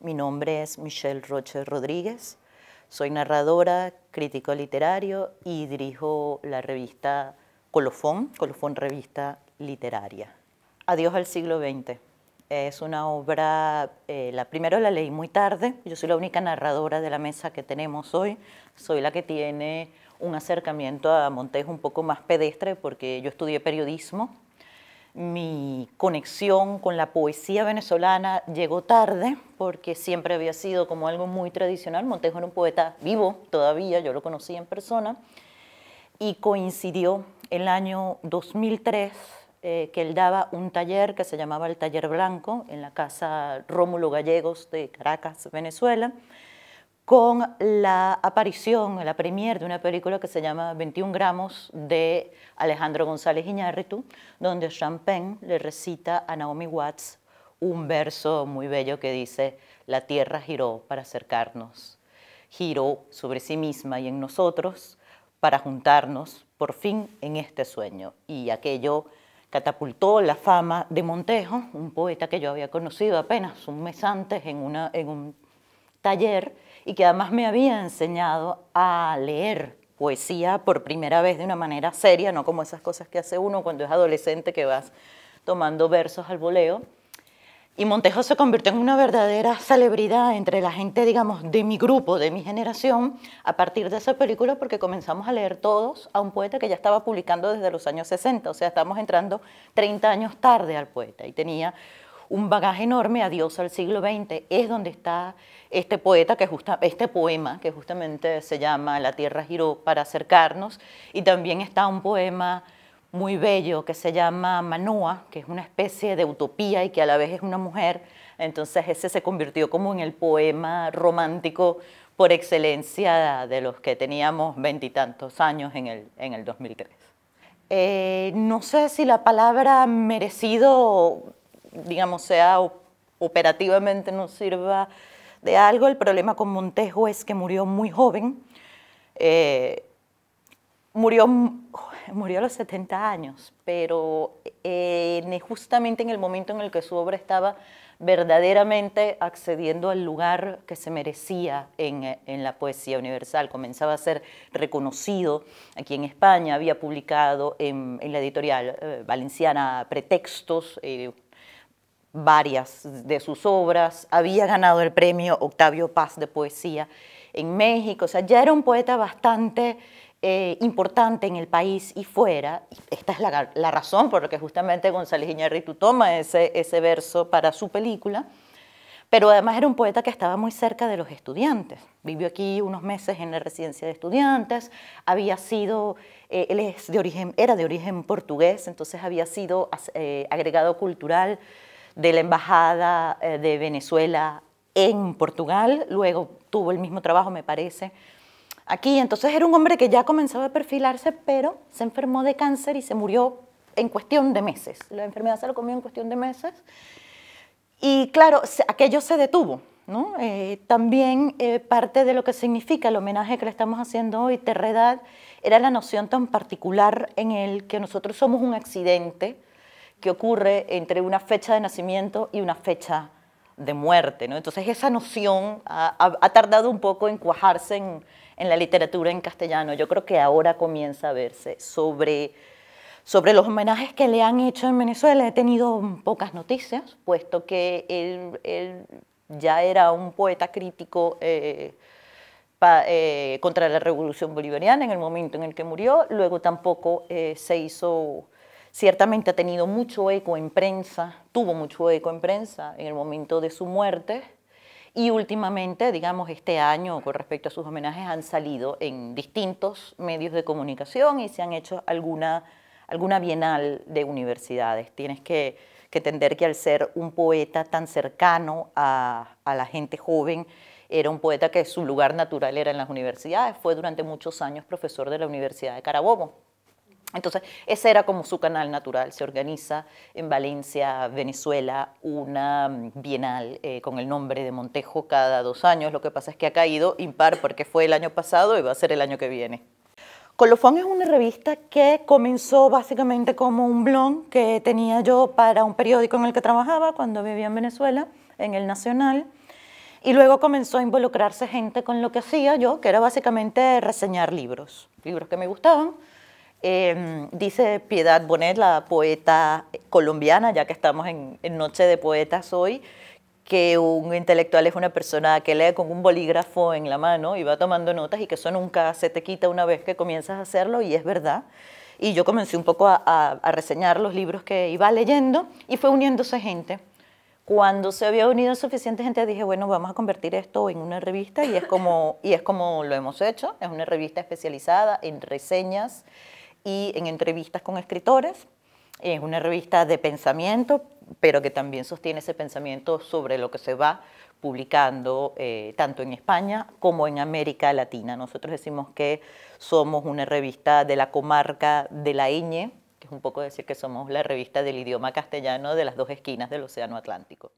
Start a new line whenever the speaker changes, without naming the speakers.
Mi nombre es Michelle Roche Rodríguez. Soy narradora, crítico literario y dirijo la revista Colofón, Colofón Revista Literaria. Adiós al siglo XX. Es una obra, eh, la primera la leí muy tarde, yo soy la única narradora de la mesa que tenemos hoy, soy la que tiene un acercamiento a Montes un poco más pedestre porque yo estudié periodismo mi conexión con la poesía venezolana llegó tarde, porque siempre había sido como algo muy tradicional. Montejo era un poeta vivo todavía, yo lo conocí en persona, y coincidió el año 2003 eh, que él daba un taller que se llamaba el Taller Blanco en la Casa Rómulo Gallegos de Caracas, Venezuela con la aparición, la premier de una película que se llama 21 gramos de Alejandro González Iñárritu, donde Champagne le recita a Naomi Watts un verso muy bello que dice, la tierra giró para acercarnos, giró sobre sí misma y en nosotros para juntarnos por fin en este sueño. Y aquello catapultó la fama de Montejo, un poeta que yo había conocido apenas un mes antes en un taller, y que además me había enseñado a leer poesía por primera vez de una manera seria, no como esas cosas que hace uno cuando es adolescente que vas tomando versos al voleo. Y Montejo se convirtió en una verdadera celebridad entre la gente, digamos, de mi grupo, de mi generación, a partir de esa película, porque comenzamos a leer todos a un poeta que ya estaba publicando desde los años 60, o sea, estamos entrando 30 años tarde al poeta y tenía un bagaje enorme, adiós al siglo XX, es donde está este poeta, que justa, este poema que justamente se llama La Tierra giró para acercarnos, y también está un poema muy bello que se llama Manoa, que es una especie de utopía y que a la vez es una mujer, entonces ese se convirtió como en el poema romántico por excelencia de los que teníamos veintitantos años en el, en el 2003. Eh, no sé si la palabra merecido digamos, sea operativamente nos sirva de algo. El problema con Montejo es que murió muy joven, eh, murió, murió a los 70 años, pero eh, justamente en el momento en el que su obra estaba verdaderamente accediendo al lugar que se merecía en, la poesía universal. Comenzaba a ser reconocido aquí en España, había publicado en, la editorial eh, valenciana Pretextos, varias de sus obras, había ganado el premio Octavio Paz de Poesía en México, o sea, ya era un poeta bastante eh, importante en el país y fuera. Esta es la, razón por la que justamente González Iñárritu toma ese, verso para su película, pero además era un poeta que estaba muy cerca de los estudiantes. Vivió aquí unos meses en la residencia de estudiantes, había sido, eh, él es de origen, era de origen portugués, entonces había sido eh, agregado cultural de la Embajada eh, de Venezuela en Portugal, luego tuvo el mismo trabajo, me parece, aquí. Entonces era un hombre que ya comenzaba a perfilarse, pero se enfermó de cáncer y se murió en cuestión de meses. La enfermedad se lo comió en cuestión de meses. Y claro, aquello se detuvo. Eh, también eh, parte de lo que significa el homenaje que le estamos haciendo hoy, Terredad, era la noción tan particular en el que nosotros somos un accidente que ocurre entre una fecha de nacimiento y una fecha de muerte. ¿no? Entonces esa noción ha, tardado un poco en cuajarse en, la literatura en castellano. Yo creo que ahora comienza a verse. Sobre, sobre los homenajes que le han hecho en Venezuela he tenido pocas noticias, puesto que él, él ya era un poeta crítico. Eh, eh, contra la revolución bolivariana en el momento en el que murió, luego tampoco eh, se hizo Ciertamente ha tenido mucho eco en prensa, tuvo mucho eco en prensa en el momento de su muerte y últimamente, digamos, este año con respecto a sus homenajes han salido en distintos medios de comunicación y se han hecho alguna, alguna bienal de universidades. Tienes que, entender que al ser un poeta tan cercano a la gente joven, era un poeta que su lugar natural era en las universidades, fue durante muchos años profesor de la Universidad de Carabobo. Entonces, ese era como su canal natural. Se organiza en Valencia, Venezuela, una mm, bienal eh, con el nombre de Montejo cada dos años. Lo que pasa es que ha caído impar porque fue el año pasado y va a ser el año que viene. Colofón es una revista que comenzó básicamente como un blog que tenía yo para un periódico en el que trabajaba cuando vivía en Venezuela, en El Nacional. Y luego comenzó a involucrarse gente con lo que hacía yo, que era básicamente reseñar libros, libros que me gustaban Em, dice Piedad Bonet, la poeta colombiana, ya que estamos en, Noche de Poetas hoy, que un intelectual es una persona que lee con un bolígrafo en la mano y va tomando notas y que eso nunca se te quita una vez que comienzas a hacerlo y es verdad. Y yo comencé un poco a, reseñar los libros que iba leyendo y fue uniéndose gente. Cuando se había unido suficiente gente dije, bueno, vamos a convertir esto en una revista y es como, y es como lo hemos hecho, es una revista especializada en reseñas y en entrevistas con escritores. Es una revista de pensamiento, pero que también sostiene ese pensamiento sobre lo que se va publicando eh, tanto en España como en América Latina. Nosotros decimos que somos una revista de la comarca de la Iñe, que es un poco decir que somos la revista del idioma castellano de las dos esquinas del Océano Atlántico.